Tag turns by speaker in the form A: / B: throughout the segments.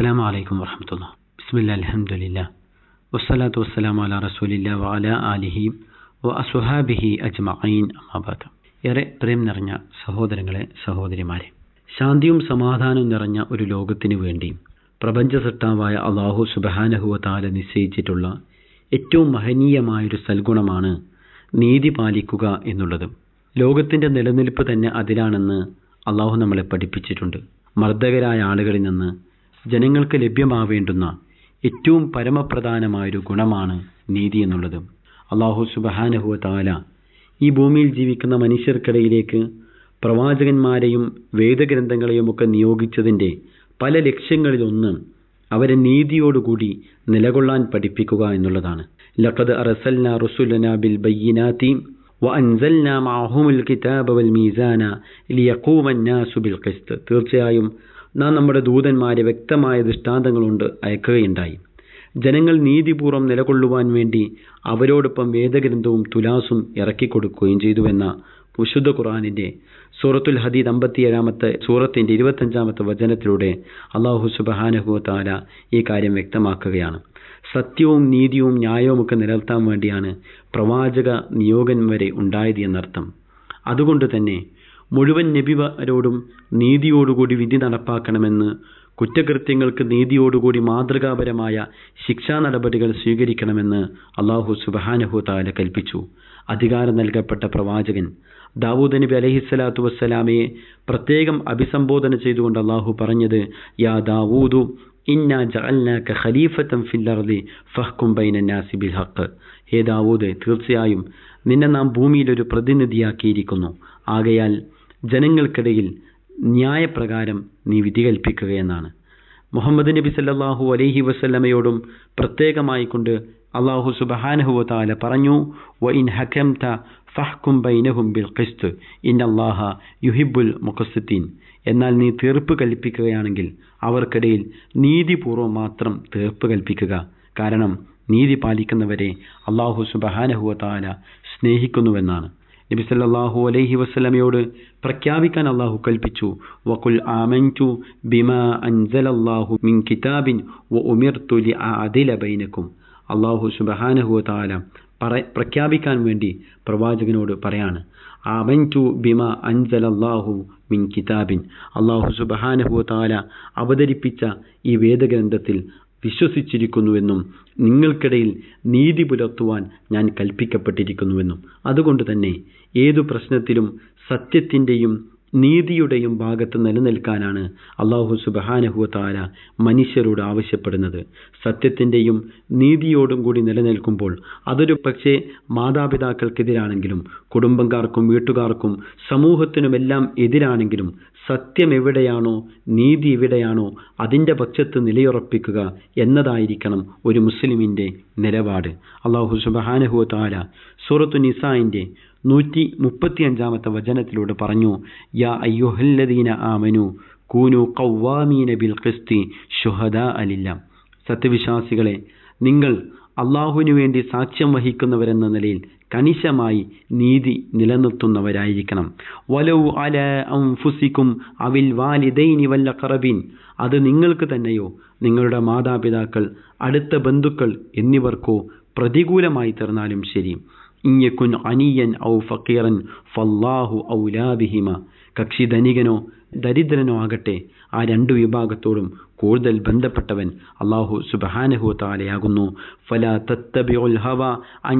A: അസ്സലാമു അലൈക്കും വറഹമത്തുള്ള ബിസ്മില്ല അലഹമുല്ല വസ്സലാത്തു വസ്സലാം അല റസൂലില്ല വഅല ആലിഹി വ അസുഹാബിഹി അജ്മഅീൻ അമാബാദ് ഏറെ പ്രേം നിറഞ്ഞ സഹോദരങ്ങളെ സഹോദരിമാരെ ശാന്തിയും സമാധാനവും നിറഞ്ഞ ഒരു ലോകത്തിനു വേണ്ടി പ്രപഞ്ച സൃഷ്ടാവായ അള്ളാഹു സുബഹാനഹുവ താല നിശ്ചയിച്ചിട്ടുള്ള ഏറ്റവും മഹനീയമായൊരു സൽഗുണമാണ് നീതി പാലിക്കുക എന്നുള്ളത് ലോകത്തിൻ്റെ നിലനിൽപ്പ് തന്നെ അതിലാണെന്ന് അള്ളാഹു നമ്മളെ പഠിപ്പിച്ചിട്ടുണ്ട് മർദ്ദകരായ ആളുകളിൽ നിന്ന് ജനങ്ങൾക്ക് ലഭ്യമാവേണ്ടുന്ന ഏറ്റവും പരമപ്രധാനമായൊരു ഗുണമാണ് നീതി എന്നുള്ളത് അള്ളാഹു സുബഹാനഹുവ താല ഈ ഭൂമിയിൽ ജീവിക്കുന്ന മനുഷ്യർക്കിടയിലേക്ക് പ്രവാചകന്മാരെയും വേദഗ്രന്ഥങ്ങളെയും ഒക്കെ നിയോഗിച്ചതിൻ്റെ പല ലക്ഷ്യങ്ങളിലൊന്ന് അവരെ നീതിയോടുകൂടി നിലകൊള്ളാൻ പഠിപ്പിക്കുക എന്നുള്ളതാണ് ലഖദ് അറസൽന റസുലന ബിൽ ബയ്യനാത്തി തീർച്ചയായും നാം നമ്മുടെ ദൂതന്മാരെ വ്യക്തമായ ദൃഷ്ടാന്തങ്ങളുണ്ട് അയക്കുകയുണ്ടായി ജനങ്ങൾ നീതിപൂർവ്വം നിലകൊള്ളുവാൻ വേണ്ടി അവരോടൊപ്പം വേദഗ്രന്ഥവും തുലാസും ഇറക്കിക്കൊടുക്കുകയും ചെയ്തുവെന്ന വിശുദ്ധ ഖുറാനിൻ്റെ സൂറത്തുൽ ഹദീദ് ഏഴാമത്തെ സൂറത്തിൻ്റെ ഇരുപത്തഞ്ചാമത്തെ വചനത്തിലൂടെ അള്ളാഹു സുബഹാനഹു താല ഈ കാര്യം വ്യക്തമാക്കുകയാണ് സത്യവും നീതിയും ന്യായവും ഒക്കെ നിലനിർത്താൻ വേണ്ടിയാണ് പ്രവാചക നിയോഗൻ വരെ ഉണ്ടായത് എന്നർത്ഥം അതുകൊണ്ട് തന്നെ മുഴുവൻ നബിമാരോടും നീതിയോടുകൂടി വിധി നടപ്പാക്കണമെന്ന് കുറ്റകൃത്യങ്ങൾക്ക് നീതിയോടുകൂടി മാതൃകാപരമായ ശിക്ഷാ നടപടികൾ സ്വീകരിക്കണമെന്ന് അള്ളാഹു സുബഹാനഹുതാല കൽപ്പിച്ചു അധികാരം നൽകപ്പെട്ട പ്രവാചകൻ ദാവൂദ് നബി അലഹിസ്സലാത്തു വസ്സലാമയെ പ്രത്യേകം അഭിസംബോധന ചെയ്തുകൊണ്ട് അള്ളാഹു പറഞ്ഞത് യാ ദാവൂദു ജഅൽനാക ഫിൽ അർദി ഫഹ്കും ബിൽ ഹഖ് ഹേ ദാവൂദ് തീർച്ചയായും നിന്നെ നാം ഭൂമിയിൽ ഒരു പ്രതിനിധിയാക്കിയിരിക്കുന്നു ആകയാൽ ജനങ്ങൾക്കിടയിൽ ന്യായപ്രകാരം നീ വിധി കൽപ്പിക്കുകയെന്നാണ് എന്നാണ് മുഹമ്മദ് നബി സല്ലാഹു അലൈഹി വസല്ലമയോടും പ്രത്യേകമായി കൊണ്ട് അള്ളാഹു സുബഹാനഹുവല പറഞ്ഞു വ ഇൻ ഹക്കം ത ഫഹ്കും ബൈനഹും ബിൽ ക്രിസ്തു ഇൻ അള്ളാഹ യുഹിബുൽ മുഖസുദ്ദീൻ എന്നാൽ നീ തീർപ്പ് കൽപ്പിക്കുകയാണെങ്കിൽ അവർക്കിടയിൽ നീതിപൂർവ്വം മാത്രം തീർപ്പ് കൽപ്പിക്കുക കാരണം നീതി പാലിക്കുന്നവരെ അള്ളാഹു സുബഹാനഹുവല സ്നേഹിക്കുന്നുവെന്നാണ് നബി സല്ലാഹു അലൈഹി വസ്ലമയോട് പ്രഖ്യാപിക്കാൻ അള്ളാഹു കൽപ്പിച്ചു വകുൽ ആമൻറ്റു ബിമാ അൻസലല്ലാഹു മിൻ കിതാബിൻ വ ഉമിർത്തുലി ആദില ബൈനക്കും അള്ളാഹു സുബഹാനഹു താല പറ പ്രഖ്യാപിക്കാൻ വേണ്ടി പ്രവാചകനോട് പറയാണ് ആമൻറ്റു ബിമ അൻസലല്ലാഹു മിൻ കിതാബിൻ അള്ളാഹു സുബഹാനഹു താല അവതരിപ്പിച്ച ഈ വേദഗ്രന്ഥത്തിൽ വിശ്വസിച്ചിരിക്കുന്നുവെന്നും നിങ്ങൾക്കിടയിൽ നീതി പുലർത്തുവാൻ ഞാൻ കൽപ്പിക്കപ്പെട്ടിരിക്കുന്നുവെന്നും അതുകൊണ്ട് തന്നെ ഏതു പ്രശ്നത്തിലും സത്യത്തിൻ്റെയും നീതിയുടെയും ഭാഗത്ത് നിലനിൽക്കാനാണ് അള്ളാഹു സുബഹാനഹുവാര മനുഷ്യരോട് ആവശ്യപ്പെടുന്നത് സത്യത്തിൻ്റെയും നീതിയോടും കൂടി നിലനിൽക്കുമ്പോൾ അതൊരു പക്ഷേ മാതാപിതാക്കൾക്കെതിരാണെങ്കിലും കുടുംബക്കാർക്കും വീട്ടുകാർക്കും സമൂഹത്തിനുമെല്ലാം എതിരാണെങ്കിലും സത്യം എവിടെയാണോ നീതി എവിടെയാണോ അതിൻ്റെ പക്ഷത്ത് നിലയുറപ്പിക്കുക എന്നതായിരിക്കണം ഒരു മുസ്ലിമിൻ്റെ നിലപാട് അള്ളാഹു സുബഹാനഹുവാര സൂറത്തു നിസായിൻ്റെ നൂറ്റി മുപ്പത്തിയഞ്ചാമത്തെ വചനത്തിലൂടെ പറഞ്ഞു യാ അയ്യുഹല്ലദീന ആമനു കൂനു കൗവാമീന ബിൽ ക്രിസ്തി ഷുഹദ അലില്ല സത്യവിശ്വാസികളെ നിങ്ങൾ അള്ളാഹുവിനു വേണ്ടി സാക്ഷ്യം വഹിക്കുന്നവരെന്ന നിലയിൽ കണിശമായി നീതി നിലനിർത്തുന്നവരായിരിക്കണം വലവു അല ഫുസിക്കും അവിൽ വാലിദൈനി വല്ല കറബിൻ അത് നിങ്ങൾക്ക് തന്നെയോ നിങ്ങളുടെ മാതാപിതാക്കൾ അടുത്ത ബന്ധുക്കൾ എന്നിവർക്കോ പ്രതികൂലമായി തീർന്നാലും ശരി إن يكن غنيا أو فقيرا فالله أولى بهما കക്ഷി ധനികനോ ദരിദ്രനോ ആകട്ടെ ആ രണ്ടു വിഭാഗത്തോടും കൂടുതൽ ബന്ധപ്പെട്ടവൻ അള്ളാഹു സുബഹാനഹു താലയാകുന്നു ഫല തത്തബിഉൽ ഹവ അൻ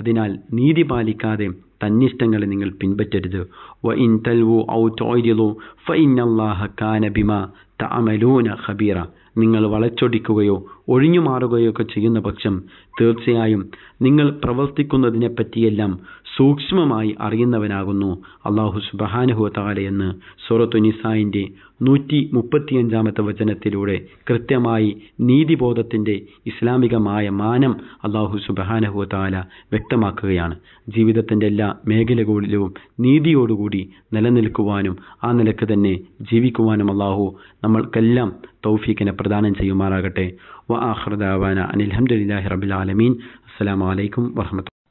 A: അതിനാൽ നീതി പാലിക്കാതെ തന്നിഷ്ടങ്ങളെ നിങ്ങൾ പിൻപറ്റരുത് വ ഇൻ തൽവു ഔ തോയിലു ഫ ഇൻ അള്ളാഹ കാന ബിമ തഅമലൂന ഖബീറ നിങ്ങൾ വളച്ചൊടിക്കുകയോ ഒഴിഞ്ഞു മാറുകയോ ഒക്കെ ചെയ്യുന്ന പക്ഷം തീർച്ചയായും നിങ്ങൾ പ്രവർത്തിക്കുന്നതിനെ പറ്റിയെല്ലാം സൂക്ഷ്മമായി അറിയുന്നവനാകുന്നു അള്ളാഹു എന്ന് സൂറത്തു നിസായിൻ്റെ നൂറ്റി മുപ്പത്തിയഞ്ചാമത്തെ വചനത്തിലൂടെ കൃത്യമായി നീതിബോധത്തിൻ്റെ ഇസ്ലാമികമായ മാനം അള്ളാഹു സുബഹാനഹുവത്താല വ്യക്തമാക്കുകയാണ് ജീവിതത്തിൻ്റെ എല്ലാ മേഖലകളിലും നീതിയോടുകൂടി നിലനിൽക്കുവാനും ആ നിലക്ക് തന്നെ ജീവിക്കുവാനും അള്ളാഹു നമ്മൾക്കെല്ലാം തൗഫീഖിനെ പ്രദാനം ചെയ്യുമാറാകട്ടെ വ ആഹ്റദാവാന അനിൽഹമ്മദില്ലാഹി റബിൽ ആലമീൻ അസ്സാം വലൈക്കും വർഹമത്ത്